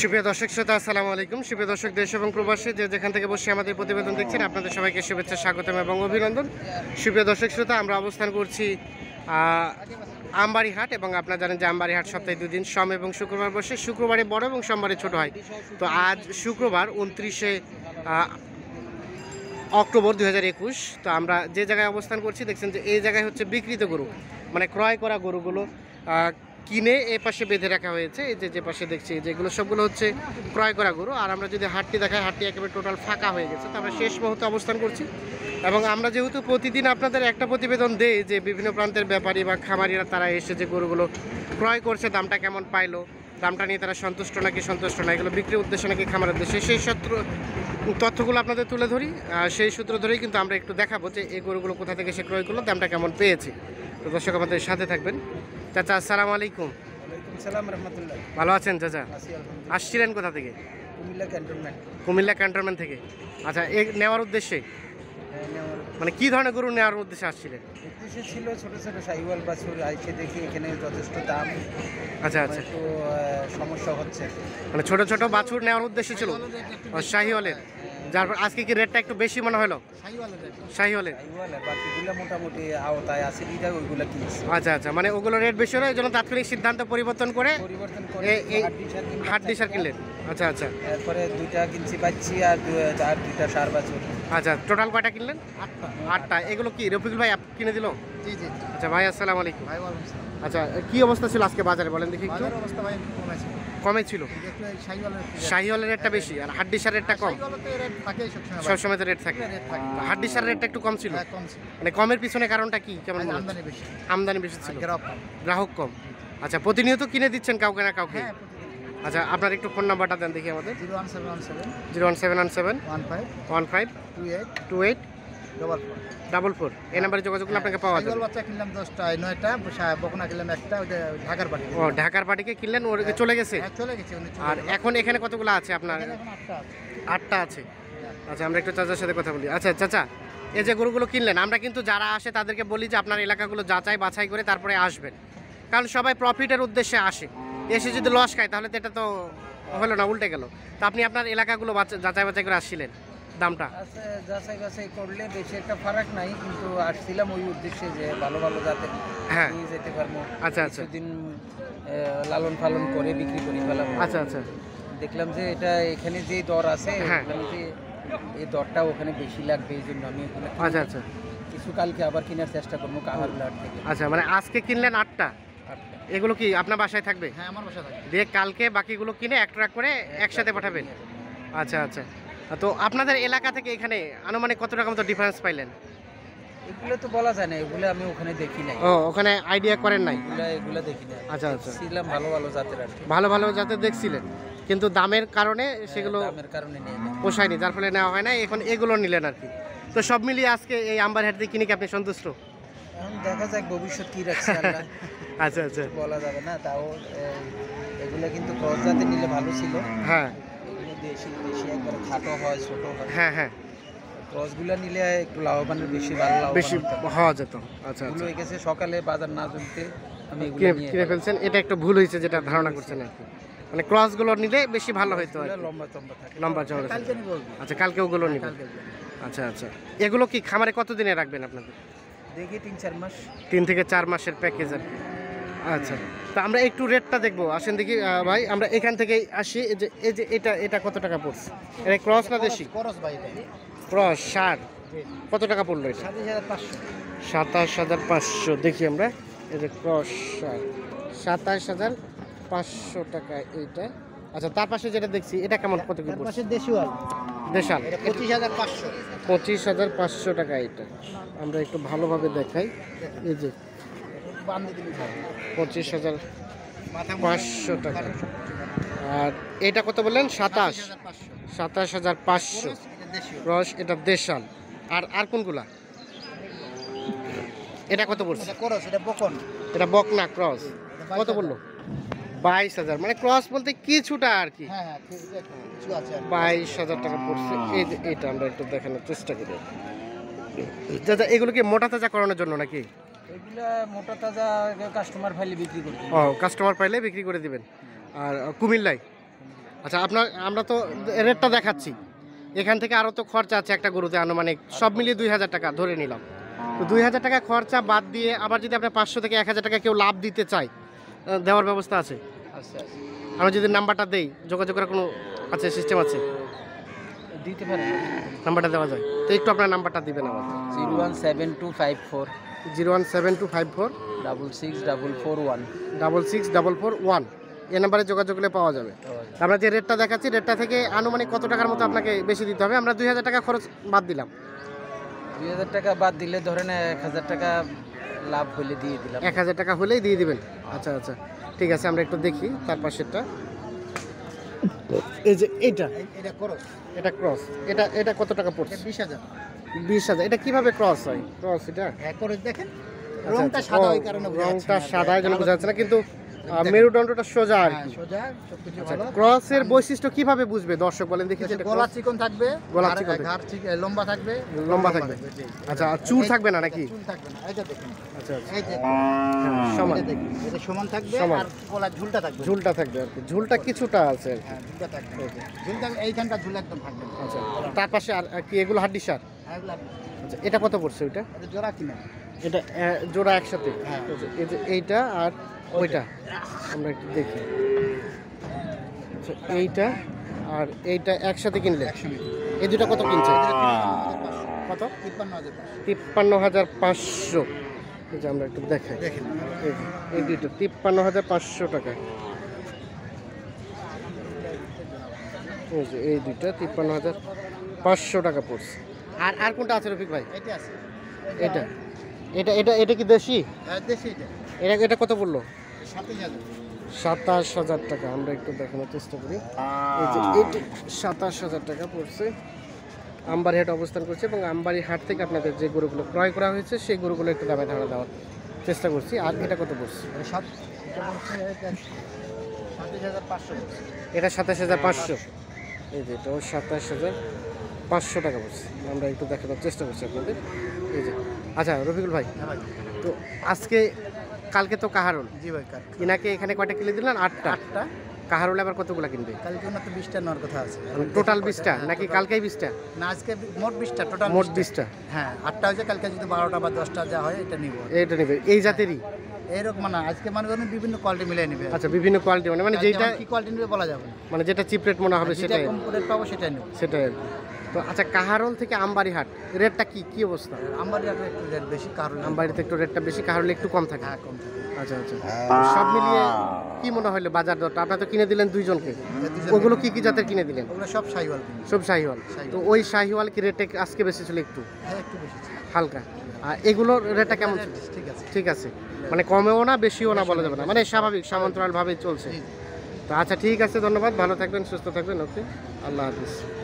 সুপ্রিয় দর্শক শ্রোতা আসসালামু আলাইকুম সুপ্রিয় দর্শক দেশ এবং প্রবাসী যে যেখান থেকে বসে আমাদের প্রতিবেদন দেখছেন আপনাদের সবাইকে শুভেচ্ছা স্বাগতম এবং অভিনন্দন সুপ্রিয় দর্শক শ্রোতা আমরা অবস্থান করছি আমবাড়িহাট এবং আপনারা জানেন যে আমবাড়িহাট সপ্তাহে দুদিন সম এবং শুক্রবার বসে শুক্রবারে বড় এবং সোমবারে ছোট হয় তো আজ শুক্রবার উনত্রিশে অক্টোবর দু তো আমরা যে জায়গায় অবস্থান করছি দেখছেন যে এই জায়গায় হচ্ছে বিক্রিত গরু মানে ক্রয় করা গরুগুলো কিনে এ পাশে বেঁধে রাখা হয়েছে এই যে যে পাশে দেখছি যেগুলো সবগুলো হচ্ছে ক্রয় করা গরু আর আমরা যদি হাটটি দেখাই হাটটি একেবারে টোটাল ফাঁকা হয়ে গেছে তো আমরা শেষ মুহূর্তে অবস্থান করছি এবং আমরা যেহেতু প্রতিদিন আপনাদের একটা প্রতিবেদন দেই যে বিভিন্ন প্রান্তের ব্যাপারী বা খামারিরা তারা এসে যে গরুগুলো ক্রয় করছে দামটা কেমন পাইলো দামটা নিয়ে তারা সন্তুষ্ট নাকি সন্তুষ্ট না এগুলো বিক্রির উদ্দেশ্যে নাকি খামার উদ্দেশ্যে সেই সত্র তথ্যগুলো আপনাদের তুলে ধরি সেই সূত্র ধরেই কিন্তু আমরা একটু দেখাবো যে এই গরুগুলো কোথা থেকে সে ক্রয় করলো দামটা কেমন পেয়েছে তো দর্শক আমাদের সাথে থাকবেন চাচা আসসালাম আলাইকুম ভালো আছেন চাচা আসছিলেন কোথা থেকে কুমিল্লা ক্যান্টনমেন্ট থেকে আচ্ছা এ হ্যাঁ, নেওয়ার উদ্দেশ্যে মানে কি ধরনের গরু নেওয়ার উদ্দেশ্যে আসছিলেন ছিল ছোট ছোট সাইওয়াল বাছুর আইসে দেখি এখানে যথেষ্ট দাম আচ্ছা আচ্ছা তো সমস্যা হচ্ছে মানে ছোট ছোট বাছুর নেওয়ার উদ্দেশ্য ছিল শাহিওয়ালের যার আজকে কি রেটটা একটু বেশি মনে হলো শাহি হলে মোটামুটি আওতায় আছে ওইগুলো আচ্ছা আচ্ছা মানে ওগুলো রেট বেশি হলো জন্য তাৎক্ষণিক সিদ্ধান্ত পরিবর্তন করে হাট ডিসার কিনলেন হ্যাঁ। আচ্ছা আচ্ছা তারপরে দুইটা কিনছি পাচ্ছি আর আর দুইটা সার বাছুর আচ্ছা টোটাল কয়টা কিনলেন আটটা এগুলো কি রফিকুল ভাই কিনে দিল আচ্ছা ভাই আসসালামু আলাইকুম ভাই আচ্ছা কি অবস্থা ছিল আজকে বাজারে বলেন দেখি একটু অবস্থা ভাই কমে ছিল শাহিওয়ালের রেটটা হ্যাঁ, বেশি আর হাড্ডি সার রেটটা কম সবসময় তো রেট থাকে হাড্ডি সার রেটটা একটু হ্যাঁ, কম ছিল মানে কমের পিছনে কারণটা কি কেমন আমদানি বেশি ছিল হ্যাঁ, গ্রাহক কম আচ্ছা প্রতিনিয়ত কিনে দিচ্ছেন কাউকে না কাউকে আচ্ছা আপনার একটু ফোন নাম্বারটা দেন দেখি আমাদের zero one seven one seven zero one seven one seven one five one five two eight two eight double four এই হ্যাঁ। নাম্বারে যোগাযোগ আপনাকে পাওয়া যাবে বাচ্চা কিনলাম দশটা নয়টা বকনা কিনলাম একটা ঢাকার পাটি ও ঢাকার পাটিকে কিনলেন ওর হ্যাঁ। চলে গেছে হ্যাঁ, চলে গেছে আর এখন এখানে কতগুলো আছে আপনার আটটা আছে আচ্ছা আমরা একটু চাচার সাথে কথা বলি আচ্ছা চাচা এই যে গরুগুলো কিনলেন আমরা কিন্তু যারা আসে তাদেরকে বলি যে আপনার এলাকাগুলো যাচাই বাছাই করে তারপরে আসবেন কারণ সবাই প্রফিটের উদ্দেশ্যে আসে এসে যদি লস খায় তাহলে তো এটা তো হলো না উল্টে গেল তা আপনি আপনার এলাকাগুলো যাচাই বাছাই করে আসছিলেন দামটা যাচাই বাছাই করলে বেশি একটা ফারাক নাই কিন্তু আসছিলাম ওই উদ্দেশ্যে যে ভালো ভালো যাতে হ্যাঁ নিয়ে যেতে পারবো আচ্ছা আচ্ছা দিন লালন পালন করে বিক্রি করে ফেলাম আচ্ছা আচ্ছা দেখলাম যে এটা এখানে যে দর আছে এখানে হ্যাঁ। যে এই দরটা ওখানে বেশি লাগবে এই জন্য আমি আচ্ছা আচ্ছা কিছু কালকে আবার কেনার চেষ্টা করবো কাহার ব্লাড থেকে আচ্ছা মানে আজকে কিনলেন আটটা এগুলো কি আপনার বাসায় থাকবে হ্যাঁ আমার বাসায় থাকবে দিয়ে কালকে বাকিগুলো কিনে এক ট্রাক করে একসাথে পাঠাবেন আচ্ছা আচ্ছা তো আপনাদের এলাকা থেকে এখানে আনুমানিক কত টাকা মতো ডিফারেন্স পাইলেন এগুলো তো বলা যায় না এগুলো আমি ওখানে দেখি নাই ও ওখানে আইডিয়া করেন নাই এগুলো দেখি নাই আচ্ছা আচ্ছা ছিলাম ভালো ভালো জাতের ভালো ভালো জাতের দেখছিলেন কিন্তু দামের কারণে হ্যাঁ, সেগুলো দামের কারণে পোষায়নি যার ফলে নেওয়া হয় না এখন এগুলো নিলেন আর কি তো সব মিলিয়ে আজকে এই আম্বার হেড দিয়ে কিনে কি আপনি সন্তুষ্ট দেখা যাক ভবিষ্যৎ কি রাখছে আচ্ছা আচ্ছা বলা যাবে না তাও এগুলো কিন্তু ক্রস জাতের নিলে ভালো ছিল হ্যাঁ হ্যাঁ হ্যাঁ ক্রসগুলো নিলে একটু লাভবান বেশি হওয়া যেত আচ্ছা, আচ্ছা হয়ে গেছে সকালে বাজার না কিনে ফেলছেন এটা ভুল হয়েছে যেটা ধারণা করছেন আর কি মানে ক্রসগুলো নিলে বেশি ভালো হতো লম্বা লম্বা আচ্ছা কালকে ওগুলো হ্যাঁ, আচ্ছা আচ্ছা এগুলো কি খামারে কতদিনে রাখবেন আপনাদের দেখি তিন চার মাস তিন থেকে চার মাসের প্যাকেজ আর কি আচ্ছা তা আমরা একটু রেটটা দেখবো আসেন দেখি ভাই আমরা এখান থেকে আসি যে এই যে এটা এটা কত টাকা পড়ছে এটা ক্রস না দেশি ক্রস ভাই ক্রস ষাট কত টাকা পড়লো এটা সাতাশ হাজার পাঁচশো দেখি আমরা এই যে ক্রস ষাট সাতাশ হাজার পাঁচশো টাকা এইটা আচ্ছা তার পাশে যেটা দেখছি এটা কেমন কত কি পড়ছে দেশাল দেশাল পঁচিশ হাজার পাঁচশো পঁচিশ হাজার পাঁচশো টাকা এটা আমরা একটু ভালোভাবে দেখাই এই যে পঁচিশ হাজার পাঁচশো টাকা আর এটা কত বললেন সাতাশ সাতাশ হাজার পাঁচশো রস এটা দেশাল আর আর কোনগুলা এটা কত পড়ছে এটা বকনা ক্রস কত বললো বাইশ হাজার মানে ক্রস বলতে কিছুটা হ্যাঁ, হ্যাঁ, আর কি বাইশ হাজার টাকা পড়ছে এই যে এটা আমরা একটু দেখানোর চেষ্টা করি দাদা এগুলোকে মোটা তাজা করানোর জন্য নাকি এগুলা মোটা তাজা কাস্টমার পাইলে বিক্রি করি ও কাস্টমার পাইলে বিক্রি করে দিবেন আর কুমিল্লায় আচ্ছা আপনার আমরা তো রেটটা দেখাচ্ছি এখান থেকে আরও তো খরচা আছে একটা গরুতে আনুমানিক সব মিলিয়ে দুই হাজার টাকা ধরে নিলাম তো দুই হাজার টাকা খরচা বাদ দিয়ে আবার যদি আপনার পাঁচশো থেকে এক হাজার টাকা কেউ লাভ দিতে চায় দেওয়ার ব্যবস্থা আছে আমরা যদি নাম্বারটা দেই যোগাযোগ করার কোনো আছে সিস্টেম আছে দিতে পারেন নাম্বারটা দেওয়া যায় তো একটু আপনার নাম্বারটা দিবেন আমার zero one seven two five four zero one seven two five four double six double four one double six double four one এ নাম্বারে যোগাযোগ করলে পাওয়া যাবে আমরা যে রেটটা দেখাচ্ছি রেটটা থেকে আনুমানিক কত টাকার মতো আপনাকে বেশি দিতে হবে আমরা দুই হাজার টাকা খরচ বাদ দিলাম দুই হাজার টাকা বাদ দিলে ধরেন এক হাজার টাকা লাভ হলে দিয়ে দিলাম এক হাজার টাকা হলেই দিয়ে দিবেন আচ্ছা আচ্ছা ঠিক আছে আমরা একটু দেখি তার পাশেরটা এই যে এটা এটা ক্রস এটা ক্রস এটা এটা কত টাকা পড়ছে বিশ হাজার বিশ হাজার এটা কিভাবে ক্রস হয় ক্রস এটা হ্যাঁ, দেখেন আচ্ছা, রংটা আচ্ছা। সাদা ওই কারণে রংটা সাদা এগুলো বোঝা যাচ্ছে না কিন্তু মেরুদণ্ডটা সোজা আর হ্যাঁ, কি ক্রসের আচ্ছা, বৈশিষ্ট্য কিভাবে বুঝবে দর্শক বলেন দেখি গলা চিকন থাকবে গলা চিকন ঘাড় লম্বা থাকবে লম্বা থাকবে আচ্ছা চুল থাকবে না নাকি চুল হ্যাঁ, থাকবে না এটা দেখুন ঝুলটা থাকবে আর কি ঝুলটা কিছুটা আছে এইখানটা আচ্ছা তার পাশে আর কি এগুলো হাড্ডি সার আচ্ছা এটা কত পড়ছে ওইটা জোড়া কিনা এটা জোড়া একসাথে হ্যাঁ। এইটা আর ওইটা আমরা একটু দেখি আচ্ছা এইটা আর এইটা একসাথে কিনলে এই দুটা কত কিনছে কত তিপ্পান্ন হাজার পাঁচশো এই যে আমরা একটু দেখাই এই দুটো তিপ্পান্ন হাজার পাঁচশো টাকা এই যে এই দুইটা তিপ্পান্ন হাজার পাঁচশো টাকা পড়ছে আর আর কোনটা আছে রফিক ভাই এটা আছে এটা এটা এটা এটা কি দেশি হ্যাঁ, দেশি এটা এটা এটা কত বললো সাতাশ হাজার টাকা আমরা একটু দেখানোর চেষ্টা করি সাতাশ হাজার টাকা পড়ছে আমবাড়ি হাট অবস্থান করছে এবং আমবাড়ি হাট থেকে আপনাদের যে গরুগুলো ক্রয় করা হয়েছে সেই গরুগুলো একটু দামে ধারা দেওয়ার চেষ্টা করছি আর এটা কত পড়ছে এটা সাতাশ হাজার পাঁচশো এই যে এটাও সাতাশ হাজার পাঁচশো টাকা পড়ছে আমরা একটু দেখানোর চেষ্টা করছি আপনাদের এই যে আচ্ছা রফিকুল ভাই হ্যাঁ তো আজকে কালকে তো কাহারুল জি ভাই ইনাকে এখানে কয়টা কিনে দিলেন আটটা আটটা কাহারুল আবার কতগুলো কিনবে কালকে তো বিশটা নেওয়ার কথা আছে টোটাল মানে বিশটা হ্যাঁ, নাকি কালকেই বিশটা না আজকে মোট বিশটা টোটাল মোট বিশটা হ্যাঁ আটটা হয়েছে কালকে যদি বারোটা বা দশটা যা হয় এটা নিব এটা নেবে এই জাতেরই এরকম না মানে আজকে মনে করুন বিভিন্ন কোয়ালিটি মিলিয়ে নেবে আচ্ছা বিভিন্ন কোয়ালিটি মানে মানে যেটা কি কোয়ালিটি নেবে বলা যাবে মানে যেটা চিপ রেট মনে হবে সেটাই কম পাবো সেটাই নেব সেটাই তো আচ্ছা কাহারোল থেকে আমবাড়িহাট রেটটা কি কি অবস্থা আমবাড়িহাট একটু রেট বেশি কারণ আমবাড়িতে একটু রেটটা বেশি কাহারোল একটু কম থাকে হ্যাঁ কম থাকে আচ্ছা আচ্ছা সব মিলিয়ে কি মনে হলো বাজার দরটা আপনি তো কিনে দিলেন হ্যাঁ, দুইজনকে ওগুলো কি কি জাতের কিনে দিলেন ওগুলো সব শাহিওয়াল সব শাহিওয়াল তো ওই শাহিওয়াল কি রেটে আজকে বেশি ছিল একটু হ্যাঁ একটু বেশি হালকা আর এগুলোর রেটটা কেমন ঠিক আছে ঠিক আছে মানে কমেও না বেশিও না বলা যাবে না মানে স্বাভাবিক ভাবে চলছে তো আচ্ছা ঠিক আছে ধন্যবাদ ভালো থাকবেন সুস্থ থাকবেন ওকে আল্লাহ হাফিজ